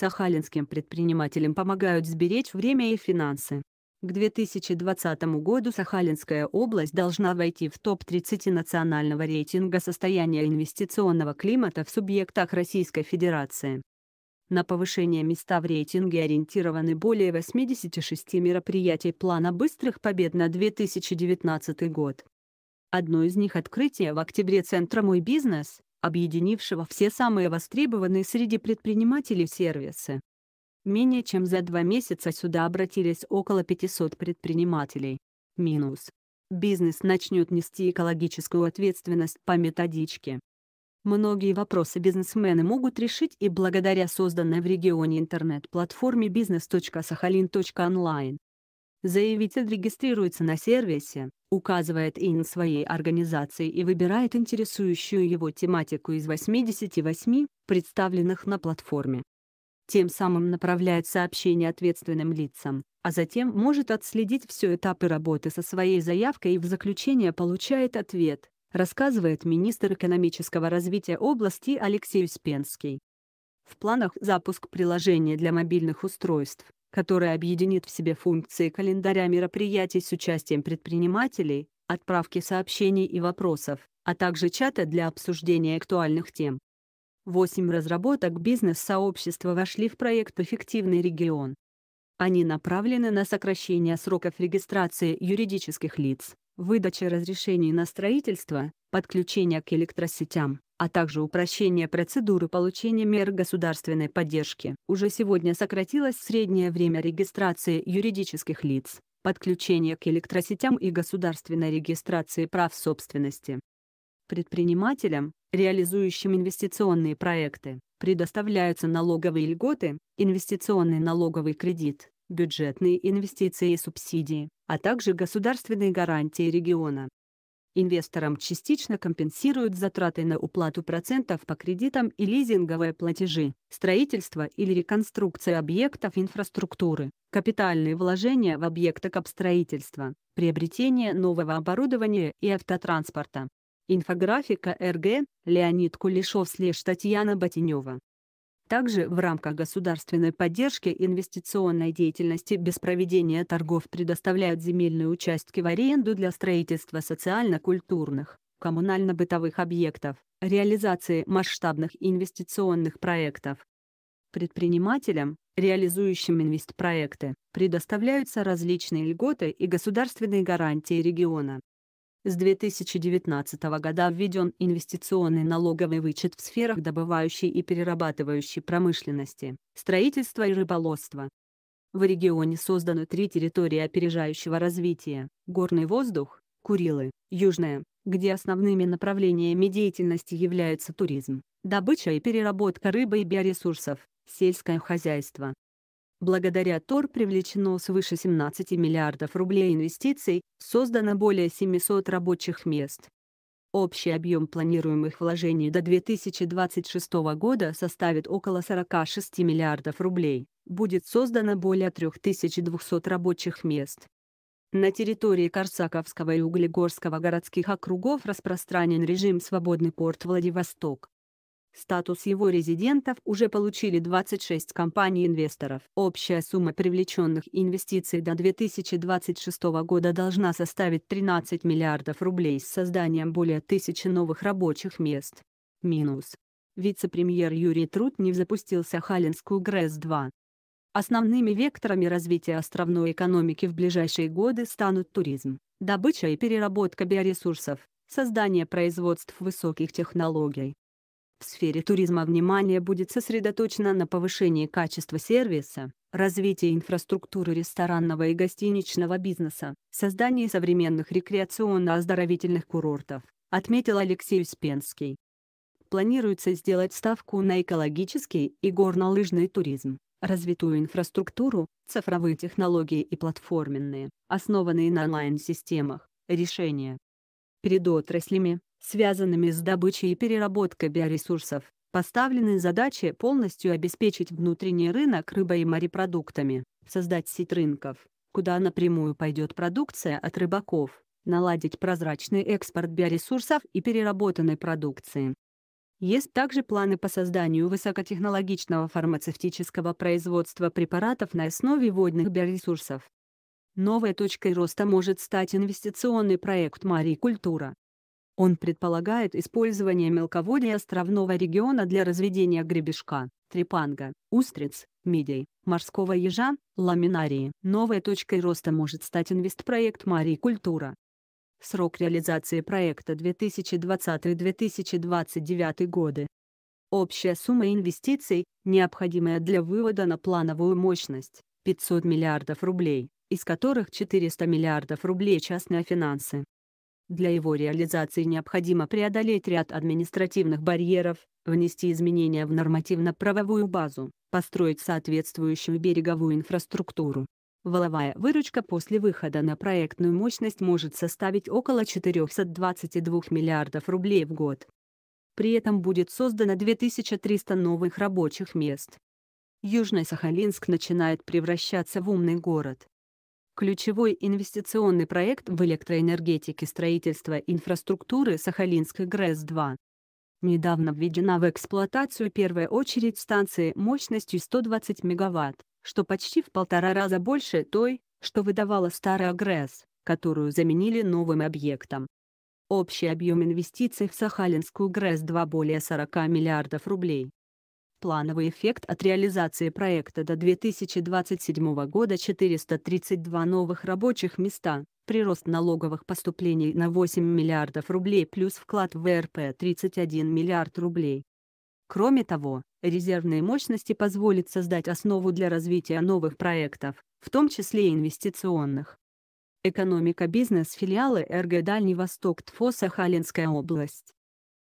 сахалинским предпринимателям помогают сберечь время и финансы. К 2020 году Сахалинская область должна войти в топ-30 национального рейтинга состояния инвестиционного климата в субъектах Российской Федерации. На повышение места в рейтинге ориентированы более 86 мероприятий плана «Быстрых побед» на 2019 год. Одно из них открытие в октябре Центра «Мой бизнес», объединившего все самые востребованные среди предпринимателей сервисы. Менее чем за два месяца сюда обратились около 500 предпринимателей. Минус. Бизнес начнет нести экологическую ответственность по методичке. Многие вопросы бизнесмены могут решить и благодаря созданной в регионе интернет-платформе business.сахалин.онлайн. Заявитель регистрируется на сервисе, указывает ИН своей организации и выбирает интересующую его тематику из 88, представленных на платформе. Тем самым направляет сообщение ответственным лицам, а затем может отследить все этапы работы со своей заявкой и в заключение получает ответ, рассказывает министр экономического развития области Алексей Успенский. В планах запуск приложения для мобильных устройств, которая объединит в себе функции календаря мероприятий с участием предпринимателей, отправки сообщений и вопросов, а также чата для обсуждения актуальных тем. Восемь разработок бизнес-сообщества вошли в проект «Эффективный регион». Они направлены на сокращение сроков регистрации юридических лиц, выдача разрешений на строительство, подключение к электросетям, а также упрощение процедуры получения мер государственной поддержки. Уже сегодня сократилось среднее время регистрации юридических лиц, подключения к электросетям и государственной регистрации прав собственности. Предпринимателям, реализующим инвестиционные проекты, предоставляются налоговые льготы, инвестиционный налоговый кредит, бюджетные инвестиции и субсидии, а также государственные гарантии региона. Инвесторам частично компенсируют затраты на уплату процентов по кредитам и лизинговые платежи, строительство или реконструкция объектов инфраструктуры, капитальные вложения в объекты капстроительства, приобретение нового оборудования и автотранспорта. Инфографика РГ, Леонид Кулешов слеж Татьяна Ботинева. Также в рамках государственной поддержки инвестиционной деятельности без проведения торгов предоставляют земельные участки в аренду для строительства социально-культурных, коммунально-бытовых объектов, реализации масштабных инвестиционных проектов. Предпринимателям, реализующим инвестпроекты, предоставляются различные льготы и государственные гарантии региона. С 2019 года введен инвестиционный налоговый вычет в сферах добывающей и перерабатывающей промышленности, строительства и рыболовства. В регионе созданы три территории опережающего развития – горный воздух, Курилы, Южная, где основными направлениями деятельности являются туризм, добыча и переработка рыбы и биоресурсов, сельское хозяйство, Благодаря ТОР привлечено свыше 17 миллиардов рублей инвестиций, создано более 700 рабочих мест. Общий объем планируемых вложений до 2026 года составит около 46 миллиардов рублей. Будет создано более 3200 рабочих мест. На территории Корсаковского и Углегорского городских округов распространен режим «Свободный порт Владивосток». Статус его резидентов уже получили 26 компаний-инвесторов. Общая сумма привлеченных инвестиций до 2026 года должна составить 13 миллиардов рублей с созданием более тысячи новых рабочих мест. Минус. Вице-премьер Юрий Трутнев запустил Сахалинскую ГРЭС-2. Основными векторами развития островной экономики в ближайшие годы станут туризм, добыча и переработка биоресурсов, создание производств высоких технологий, в сфере туризма внимание будет сосредоточено на повышении качества сервиса, развитии инфраструктуры ресторанного и гостиничного бизнеса, создании современных рекреационно-оздоровительных курортов, отметил Алексей Успенский. Планируется сделать ставку на экологический и горнолыжный туризм, развитую инфраструктуру, цифровые технологии и платформенные, основанные на онлайн-системах, решения. Перед отраслями, связанными с добычей и переработкой биоресурсов. Поставлены задачи полностью обеспечить внутренний рынок рыбой и морепродуктами, создать сеть рынков, куда напрямую пойдет продукция от рыбаков, наладить прозрачный экспорт биоресурсов и переработанной продукции. Есть также планы по созданию высокотехнологичного фармацевтического производства препаратов на основе водных биоресурсов. Новой точкой роста может стать инвестиционный проект «Марикультура», он предполагает использование мелководья островного региона для разведения гребешка, трепанга, устриц, мидий, морского ежа, ламинарии. Новой точкой роста может стать инвестпроект «Марикультура». Срок реализации проекта 2020-2029 годы. Общая сумма инвестиций, необходимая для вывода на плановую мощность, 500 миллиардов рублей, из которых 400 миллиардов рублей частные финансы. Для его реализации необходимо преодолеть ряд административных барьеров, внести изменения в нормативно-правовую базу, построить соответствующую береговую инфраструктуру. Воловая выручка после выхода на проектную мощность может составить около 422 миллиардов рублей в год. При этом будет создано 2300 новых рабочих мест. Южный Сахалинск начинает превращаться в умный город, Ключевой инвестиционный проект в электроэнергетике строительства инфраструктуры Сахалинской ГРЭС-2. Недавно введена в эксплуатацию первая очередь станции мощностью 120 МВт, что почти в полтора раза больше той, что выдавала старая ГРЭС, которую заменили новым объектом. Общий объем инвестиций в Сахалинскую ГРЭС-2 более 40 миллиардов рублей. Плановый эффект от реализации проекта до 2027 года 432 новых рабочих места, прирост налоговых поступлений на 8 миллиардов рублей плюс вклад в РП 31 миллиард рублей. Кроме того, резервные мощности позволят создать основу для развития новых проектов, в том числе инвестиционных. Экономика бизнес-филиалы РГ Дальний Восток ТФО Сахалинская область.